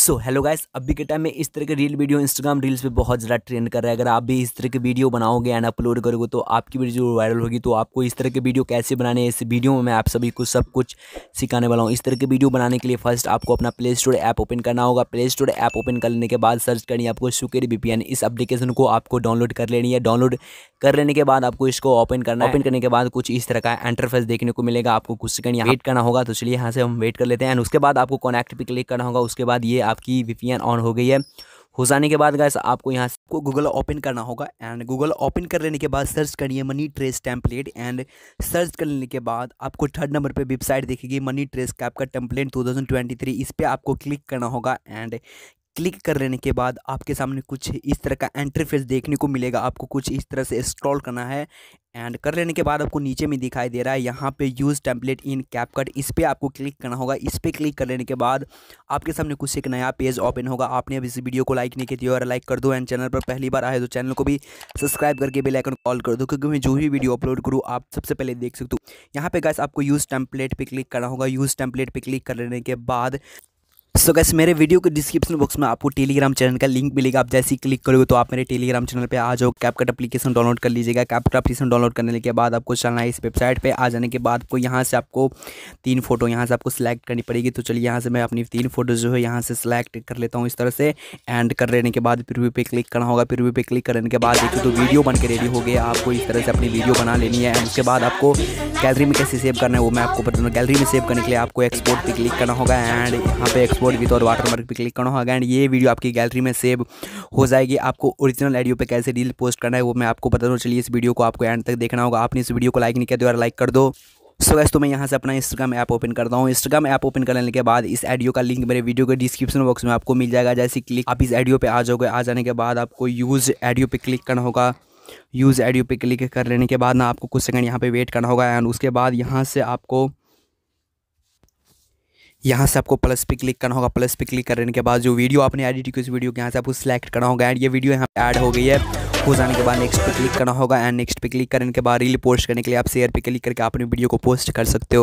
so hello guys अभी के time में इस तरह के रील वीडियो इंस्टाग्राम रील्स पे बहुत ज़्यादा ट्रेंड कर रहा है अगर आप भी इस तरह के वीडियो बनाओगे एंड अपलोड करोगे तो आपकी वीडियो वायरल होगी तो आपको इस तरह के वीडियो कैसे बनाने इस वीडियो में मैं आप सभी को सब कुछ सिखाने वाला हूँ इस तरह के वीडियो बनाने के लिए फर्स्ट आपको अपना प्ले स्टोर ऐप ओपन करना होगा प्ले स्टोर ऐप ओपन करने के बाद सर्च करनी है आपको सुकेर एन इस अपलीकेशन को आपको डाउनलोड कर लेनी है डाउनलोड कर लेने के बाद आपको इसको ओपन करना ओपन करने के बाद कुछ इस तरह का एंटरफेस देखने को मिलेगा आपको कुछ सेकंड वेट करना होगा तो चलिए यहाँ से हम वेट कर लेते हैं एंड उसके बाद आपको कॉन्टैक्ट भी क्लिक करना होगा उसके बाद ये आप आपकी वी ऑन हो गई है हो जाने के बाद गैस आपको यहाँ से गूगल ओपन करना होगा एंड गूगल ओपन कर लेने के बाद सर्च करनी है money trace template and search कर लेने के बाद आपको थर्ड नंबर पे वेबसाइट देखेगी मनी ट्रेस का आपका टेम्पलेट 2023 इस पर आपको क्लिक करना होगा एंड क्लिक कर लेने के बाद आपके सामने कुछ इस तरह का एंट्रीफेस देखने को मिलेगा आपको कुछ इस तरह से स्क्रॉल करना है एंड कर लेने के बाद आपको नीचे में दिखाई दे रहा है यहाँ पे यूज़ टेम्पलेट इन कैपकट इस पर आपको क्लिक करना होगा इस पर क्लिक कर लेने के बाद आपके सामने कुछ एक नया पेज ओपन होगा आपने अब इस वीडियो को लाइक नहीं की दिया और लाइक कर दो एंड चैनल पर पहली बार आए तो चैनल को भी सब्सक्राइब करके बेल आइकन कॉल कर दो क्योंकि मैं जो भी वीडियो अपलोड करूँ आप सबसे पहले देख सकते हो यहाँ पे गैस आपको यूज़ टेम्पलेट पर क्लिक करना होगा यूज़ टेम्पलेट पर क्लिक कर लेने के बाद सो so गैस मेरे वीडियो के डिस्क्रिप्शन बॉक्स में आपको टेलीग्राम चैनल का लिंक मिलेगा आप जैसे ही क्लिक करोगे तो आप मेरे टेलीग्राम चैनल पे आ जाओ कैपकट एप्लीकेशन डाउनलोड कर लीजिएगा कैपकट एप्लीकेशन डाउनलोड करने के बाद आपको चलना है इस वेबसाइट पे आ जाने के बाद आपको यहाँ से आपको तीन फोटो यहाँ से आपको सिलेक्ट करनी पड़ेगी तो चलिए यहाँ से मैं अपनी तीन फोटो जो है यहाँ से सिलेक्ट कर लेता हूँ इस तरह से एंड कर लेने के बाद फिर व्यू पे क्लिक करना होगा फिर व्यू पे क्लिक करने के बाद देखिए तो वीडियो बन के रेडी हो गया आपको इस तरह से अपनी वीडियो बना लेनी है एंड उसके बाद आपको गैलरी में कैसे सेव करना है वो मैं आपको बता दूँगा गैलरी में सेव करने के लिए आपको एक्सपोर्ट पे क्लिक करना होगा एंड यहाँ पे एक्सपोर्ट विथ और वाटरमार्क पे क्लिक करना होगा एंड ये वीडियो आपकी गैलरी में सेव हो जाएगी आपको ओरिजिनल आइडियो पे कैसे रील पोस्ट करना है वो मैं आपको बता दूँ चलिए इस वीडियो को आपको एंड तक देखना होगा आपने इस वीडियो को लाइक नहीं किया द्वारा तो लाइक कर दो सो वैसे गैस तो मैं यहाँ से अपना इंस्टाग्राम ऐप ओपन करता हूँ इंस्टाग्राम ऐप ओपन करने के बाद इस ऑडियो का लिंक मेरे वीडियो के डिस्क्रिप्शन बॉक्स में आपको मिल जाएगा जैसे क्लिक आप इस ऑडियो पे आ जाओगे आ जाने के बाद आपको यूज़ ऑडियो पे क्लिक करना होगा यूज़ एड यू पे क्लिक कर लेने के बाद ना आपको कुछ सेकंड यहाँ पे वेट करना होगा एंड उसके बाद यहाँ से आपको यहाँ से आपको प्लस पे क्लिक करना होगा प्लस पे क्लिक करने के बाद जो वीडियो आपने एडिट की उस वीडियो के यहाँ से आपको सिलेक्ट करना होगा एंड ये वीडियो यहाँ पे ऐड हो गई है हो जाने के बाद नेक्स्ट पे क्लिक करना होगा एंड नेक्स्ट पे क्लिक करने के बाद रील पोस्ट करने के लिए आप शेयर पे क्लिक करके अपनी वीडियो को पोस्ट कर सकते हो